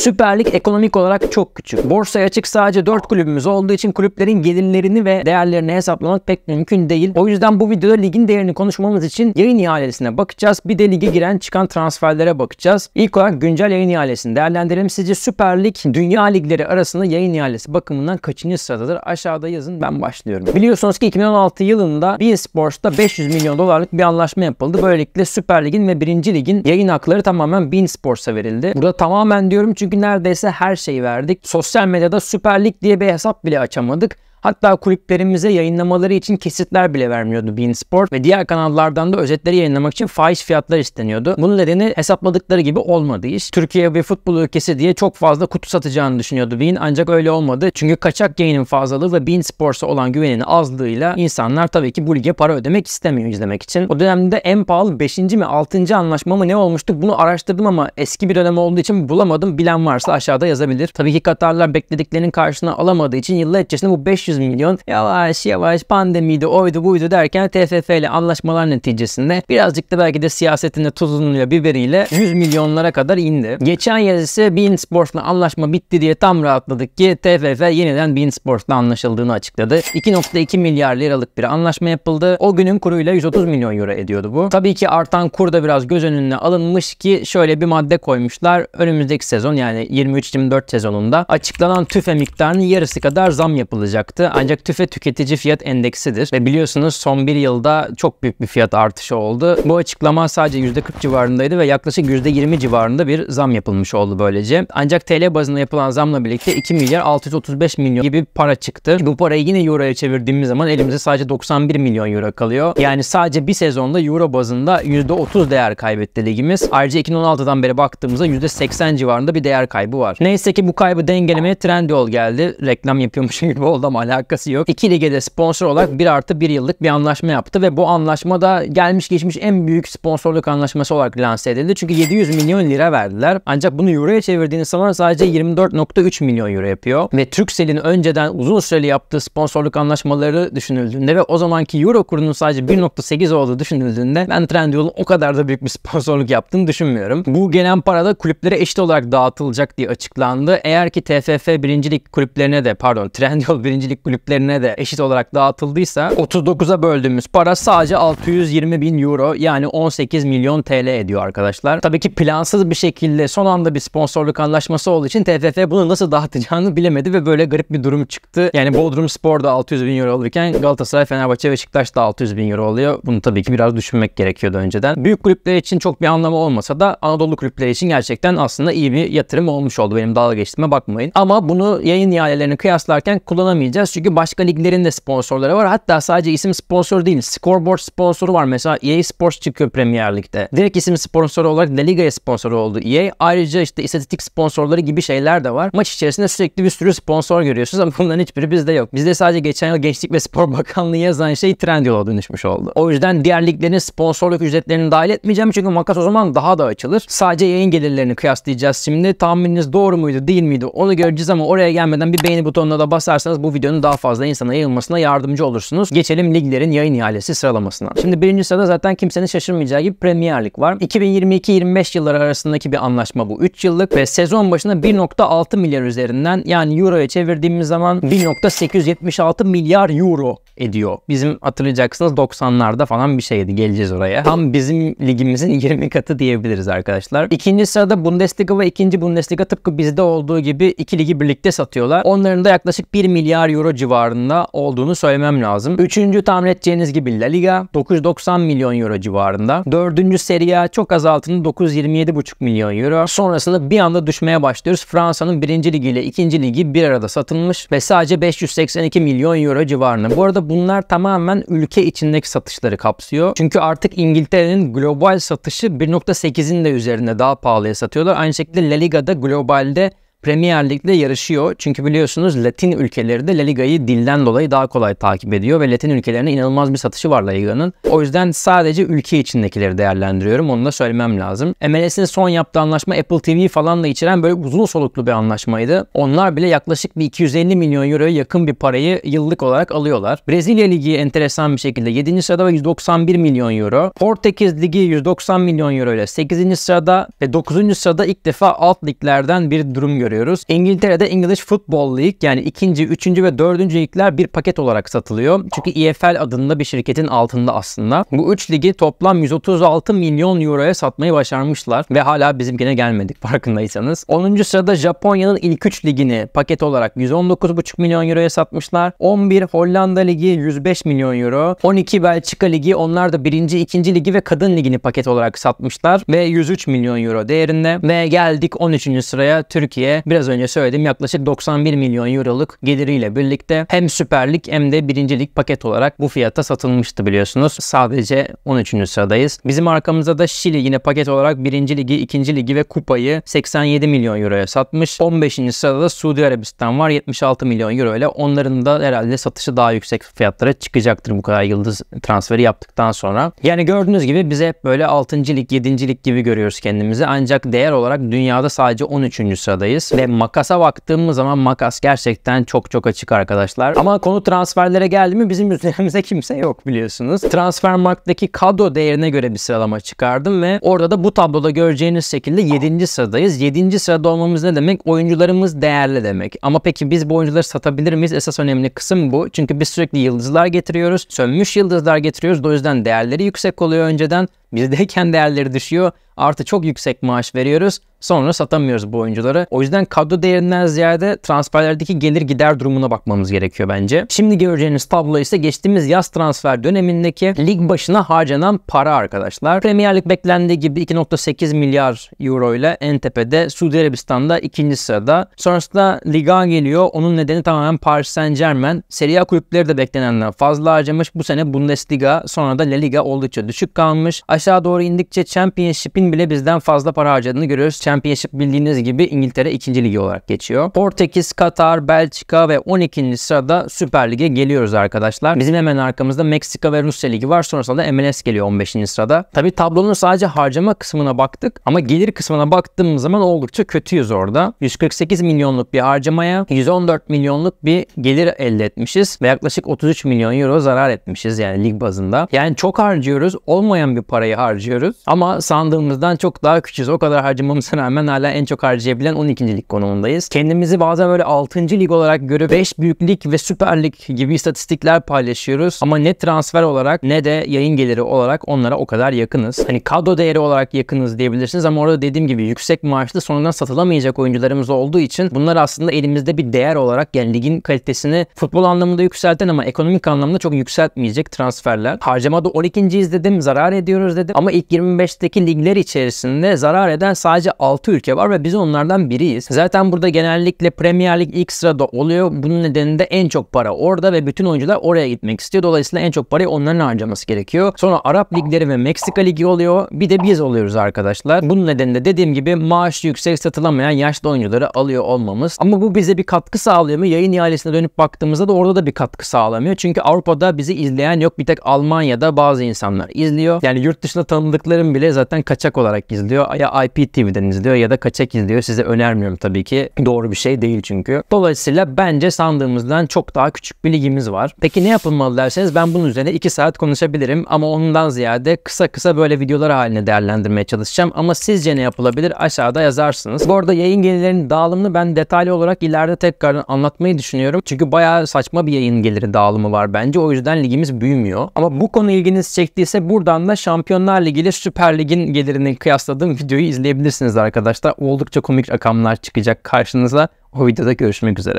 Süper Lig ekonomik olarak çok küçük. Borsaya açık sadece 4 kulübümüz olduğu için kulüplerin gelirlerini ve değerlerini hesaplamak pek mümkün değil. O yüzden bu videoda ligin değerini konuşmamız için yayın ihalesine bakacağız. Bir de lige giren çıkan transferlere bakacağız. İlk olarak güncel yayın ihalesini değerlendirelim. Sizce Süper Lig dünya ligleri arasında yayın ihalesi bakımından kaçıncı sıradadır? Aşağıda yazın ben başlıyorum. Biliyorsunuz ki 2016 yılında Bein Sports'ta 500 milyon dolarlık bir anlaşma yapıldı. Böylelikle Süper Lig'in ve 1. Lig'in yayın hakları tamamen Bein Sports'a verildi. Burada tamamen diyorum çünkü çünkü neredeyse her şeyi verdik. Sosyal medyada Süper Lig diye bir hesap bile açamadık. Hatta kulüplerimize yayınlamaları için kesitler bile vermiyordu Bean Sport ve diğer kanallardan da özetleri yayınlamak için faiz fiyatlar isteniyordu. Bunun nedeni hesapladıkları gibi olmadı iş. Türkiye bir futbol ülkesi diye çok fazla kutu satacağını düşünüyordu Bean ancak öyle olmadı. Çünkü kaçak yayının fazlalığı ve Bean Sports'a olan güvenin azlığıyla insanlar tabii ki bu lige para ödemek istemiyor izlemek için. O dönemde en pahalı 5. mi 6. anlaşma mı ne olmuştu bunu araştırdım ama eski bir dönem olduğu için bulamadım. Bilen varsa aşağıda yazabilir. Tabii ki Katarlar beklediklerinin karşına alamadığı için yıllar içerisinde bu 500 500 milyon yavaş yavaş pandemiydi oydu buydu derken TFF ile anlaşmalar neticesinde birazcık da belki de siyasetinde tuzunluya biberiyle 100 milyonlara kadar indi. Geçen yaz ise Bein Sports'la anlaşma bitti diye tam rahatladık ki TFF yeniden Bein Sports'la anlaşıldığını açıkladı. 2.2 milyar liralık bir anlaşma yapıldı. O günün kuruyla 130 milyon euro ediyordu bu. Tabii ki artan kur da biraz göz önüne alınmış ki şöyle bir madde koymuşlar. Önümüzdeki sezon yani 23-24 sezonunda açıklanan tüfe miktarının yarısı kadar zam yapılacaktı arttı ancak tüfe tüketici fiyat endeksidir ve biliyorsunuz son bir yılda çok büyük bir fiyat artışı oldu. Bu açıklama sadece %40 civarındaydı ve yaklaşık %20 civarında bir zam yapılmış oldu böylece. Ancak TL bazında yapılan zamla birlikte 2 milyar 635 milyon gibi para çıktı. bu parayı yine euroya çevirdiğimiz zaman elimize sadece 91 milyon euro kalıyor. Yani sadece bir sezonda euro bazında %30 değer kaybetti ligimiz. Ayrıca 2016'dan beri baktığımızda %80 civarında bir değer kaybı var. Neyse ki bu kaybı dengelemeye Trendyol geldi. Reklam yapıyormuş gibi oldu ama alakası yok. İki lige sponsor olarak 1 artı 1 yıllık bir anlaşma yaptı ve bu anlaşma da gelmiş geçmiş en büyük sponsorluk anlaşması olarak lanse edildi. Çünkü 700 milyon lira verdiler. Ancak bunu euroya çevirdiğiniz zaman sadece 24.3 milyon euro yapıyor. Ve Turkcell'in önceden uzun süreli yaptığı sponsorluk anlaşmaları düşünüldüğünde ve o zamanki euro kurunun sadece 1.8 olduğu düşünüldüğünde ben Trendyol'un o kadar da büyük bir sponsorluk yaptığını düşünmüyorum. Bu gelen para da kulüplere eşit olarak dağıtılacak diye açıklandı. Eğer ki TFF birincilik kulüplerine de pardon Trendyol birincilik müzik kulüplerine de eşit olarak dağıtıldıysa 39'a böldüğümüz para sadece 620 bin euro yani 18 milyon TL ediyor arkadaşlar. Tabii ki plansız bir şekilde son anda bir sponsorluk anlaşması olduğu için TFF bunu nasıl dağıtacağını bilemedi ve böyle garip bir durum çıktı. Yani Bodrum Spor da 600 bin euro alırken Galatasaray, Fenerbahçe ve Şiktaş da 600 bin euro oluyor. Bunu tabii ki biraz düşünmek gerekiyordu önceden. Büyük kulüpler için çok bir anlamı olmasa da Anadolu kulüpleri için gerçekten aslında iyi bir yatırım olmuş oldu. Benim dalga geçtiğime bakmayın. Ama bunu yayın ihalelerine kıyaslarken kullanamayacağız konuşacağız çünkü başka liglerin de sponsorları var. Hatta sadece isim sponsor değil, scoreboard sponsoru var. Mesela EA Sports çıkıyor Premier Lig'de. Direkt isim sponsoru olarak La Liga'ya sponsor oldu EA. Ayrıca işte istatistik sponsorları gibi şeyler de var. Maç içerisinde sürekli bir sürü sponsor görüyorsunuz ama bunların hiçbiri bizde yok. Bizde sadece geçen yıl Gençlik ve Spor Bakanlığı yazan şey Trendyol'a dönüşmüş oldu. O yüzden diğer liglerin sponsorluk ücretlerini dahil etmeyeceğim çünkü makas o zaman daha da açılır. Sadece yayın gelirlerini kıyaslayacağız şimdi. Tahmininiz doğru muydu değil miydi onu göreceğiz ama oraya gelmeden bir beğeni butonuna da basarsanız bu video videonun daha fazla insana yayılmasına yardımcı olursunuz. Geçelim liglerin yayın ihalesi sıralamasına. Şimdi birinci sırada zaten kimsenin şaşırmayacağı gibi Premier Lig var. 2022-25 yılları arasındaki bir anlaşma bu. 3 yıllık ve sezon başına 1.6 milyar üzerinden yani euroya çevirdiğimiz zaman 1.876 milyar euro ediyor. Bizim hatırlayacaksınız 90'larda falan bir şeydi. Geleceğiz oraya. Tam bizim ligimizin 20 katı diyebiliriz arkadaşlar. İkinci sırada Bundesliga ve ikinci Bundesliga tıpkı bizde olduğu gibi iki ligi birlikte satıyorlar. Onların da yaklaşık 1 milyar euro euro civarında olduğunu söylemem lazım. Üçüncü tahmin edeceğiniz gibi La Liga 990 milyon euro civarında. Dördüncü Serie A çok az altında 927,5 milyon euro. Sonrasında bir anda düşmeye başlıyoruz. Fransa'nın birinci ligiyle ikinci ligi bir arada satılmış ve sadece 582 milyon euro civarında. Bu arada bunlar tamamen ülke içindeki satışları kapsıyor. Çünkü artık İngiltere'nin global satışı 1.8'in de üzerinde daha pahalıya satıyorlar. Aynı şekilde La Liga'da globalde Premier Lig'de yarışıyor. Çünkü biliyorsunuz Latin ülkeleri de La Liga'yı dilden dolayı daha kolay takip ediyor ve Latin ülkelerine inanılmaz bir satışı var La Liga'nın. O yüzden sadece ülke içindekileri değerlendiriyorum. Onu da söylemem lazım. MLS'in son yaptığı anlaşma Apple TV falan da içeren böyle uzun soluklu bir anlaşmaydı. Onlar bile yaklaşık bir 250 milyon euroya yakın bir parayı yıllık olarak alıyorlar. Brezilya Ligi enteresan bir şekilde 7. sırada 191 milyon euro. Portekiz Ligi 190 milyon euro ile 8. sırada ve 9. sırada ilk defa alt liglerden bir durum görüyoruz görüyoruz. İngiltere'de English Football League yani ikinci, üçüncü ve dördüncü ligler bir paket olarak satılıyor. Çünkü EFL adında bir şirketin altında aslında. Bu üç ligi toplam 136 milyon euroya satmayı başarmışlar ve hala bizimkine gelmedik farkındaysanız. 10. sırada Japonya'nın ilk 3 ligini paket olarak 119,5 milyon euroya satmışlar. 11 Hollanda Ligi 105 milyon euro. 12 Belçika Ligi onlar da 1. 2. Ligi ve Kadın Ligi'ni paket olarak satmışlar ve 103 milyon euro değerinde. Ve geldik 13. sıraya Türkiye biraz önce söyledim yaklaşık 91 milyon euroluk geliriyle birlikte hem süperlik hem de birincilik paket olarak bu fiyata satılmıştı biliyorsunuz. Sadece 13. sıradayız. Bizim arkamızda da Şili yine paket olarak 1. Ligi, 2. Ligi ve Kupayı 87 milyon euroya satmış. 15. sırada da Suudi Arabistan var 76 milyon euro ile onların da herhalde satışı daha yüksek fiyatlara çıkacaktır bu kadar yıldız transferi yaptıktan sonra. Yani gördüğünüz gibi biz hep böyle 6. lig, 7. lig gibi görüyoruz kendimizi. Ancak değer olarak dünyada sadece 13. sıradayız. Ve makasa baktığımız zaman makas gerçekten çok çok açık arkadaşlar. Ama konu transferlere geldi mi bizim üzerimizde kimse yok biliyorsunuz. Transfermarkt'taki kadro değerine göre bir sıralama çıkardım ve orada da bu tabloda göreceğiniz şekilde 7. sıradayız. 7. sırada olmamız ne demek? Oyuncularımız değerli demek. Ama peki biz bu oyuncuları satabilir miyiz? Esas önemli kısım bu. Çünkü biz sürekli yıldızlar getiriyoruz. Sönmüş yıldızlar getiriyoruz. O yüzden değerleri yüksek oluyor önceden. Bizdeyken değerleri düşüyor. Artı çok yüksek maaş veriyoruz. Sonra satamıyoruz bu oyuncuları. O yüzden kadro değerinden ziyade transferlerdeki gelir gider durumuna bakmamız gerekiyor bence. Şimdi göreceğiniz tablo ise geçtiğimiz yaz transfer dönemindeki lig başına harcanan para arkadaşlar. Premier Lig beklendiği gibi 2.8 milyar euro ile en tepede. Suudi Arabistan'da ikinci sırada. Sonrasında liga geliyor. Onun nedeni tamamen Paris Saint Germain. Serie A kulüpleri de beklenenden fazla harcamış. Bu sene Bundesliga sonra da La Liga oldukça düşük kalmış aşağı doğru indikçe Championship'in bile bizden fazla para harcadığını görüyoruz. Championship bildiğiniz gibi İngiltere 2. ligi olarak geçiyor. Portekiz, Katar, Belçika ve 12. sırada Süper Lig'e geliyoruz arkadaşlar. Bizim hemen arkamızda Meksika ve Rusya Ligi var. Sonrasında da MLS geliyor 15. sırada. Tabi tablonun sadece harcama kısmına baktık ama gelir kısmına baktığımız zaman oldukça kötüyüz orada. 148 milyonluk bir harcamaya 114 milyonluk bir gelir elde etmişiz ve yaklaşık 33 milyon euro zarar etmişiz yani lig bazında. Yani çok harcıyoruz. Olmayan bir parayı parayı harcıyoruz. Ama sandığımızdan çok daha küçüğüz. O kadar harcamamıza rağmen hala en çok harcayabilen 12. lig konumundayız. Kendimizi bazen böyle 6. lig olarak görüp 5 büyük lig ve süper lig gibi istatistikler paylaşıyoruz. Ama ne transfer olarak ne de yayın geliri olarak onlara o kadar yakınız. Hani kadro değeri olarak yakınız diyebilirsiniz ama orada dediğim gibi yüksek maaşlı sonradan satılamayacak oyuncularımız olduğu için bunlar aslında elimizde bir değer olarak yani ligin kalitesini futbol anlamında yükselten ama ekonomik anlamda çok yükseltmeyecek transferler. Harcamada 12. izledim zarar ediyoruz özledim. Ama ilk 25'teki ligler içerisinde zarar eden sadece 6 ülke var ve biz onlardan biriyiz. Zaten burada genellikle Premier Lig ilk sırada oluyor. Bunun nedeni de en çok para orada ve bütün oyuncular oraya gitmek istiyor. Dolayısıyla en çok parayı onların harcaması gerekiyor. Sonra Arap ligleri ve Meksika ligi oluyor. Bir de biz oluyoruz arkadaşlar. Bunun nedeni de dediğim gibi maaş yüksek satılamayan yaşlı oyuncuları alıyor olmamız. Ama bu bize bir katkı sağlıyor mu? Yayın ihalesine dönüp baktığımızda da orada da bir katkı sağlamıyor. Çünkü Avrupa'da bizi izleyen yok. Bir tek Almanya'da bazı insanlar izliyor. Yani yurt dışı dışında tanıdıklarım bile zaten kaçak olarak izliyor. Ya IPTV'den izliyor ya da kaçak izliyor. Size önermiyorum tabii ki. Doğru bir şey değil çünkü. Dolayısıyla bence sandığımızdan çok daha küçük bir ligimiz var. Peki ne yapılmalı derseniz ben bunun üzerine 2 saat konuşabilirim ama ondan ziyade kısa kısa böyle videolar haline değerlendirmeye çalışacağım. Ama sizce ne yapılabilir aşağıda yazarsınız. Bu arada yayın gelirlerinin dağılımını ben detaylı olarak ileride tekrar anlatmayı düşünüyorum. Çünkü bayağı saçma bir yayın geliri dağılımı var bence. O yüzden ligimiz büyümüyor. Ama bu konu ilginizi çektiyse buradan da şampiyon Şampiyonlar Ligi ile Süper Lig'in gelirini kıyasladığım videoyu izleyebilirsiniz arkadaşlar. Oldukça komik rakamlar çıkacak karşınıza. O videoda görüşmek üzere.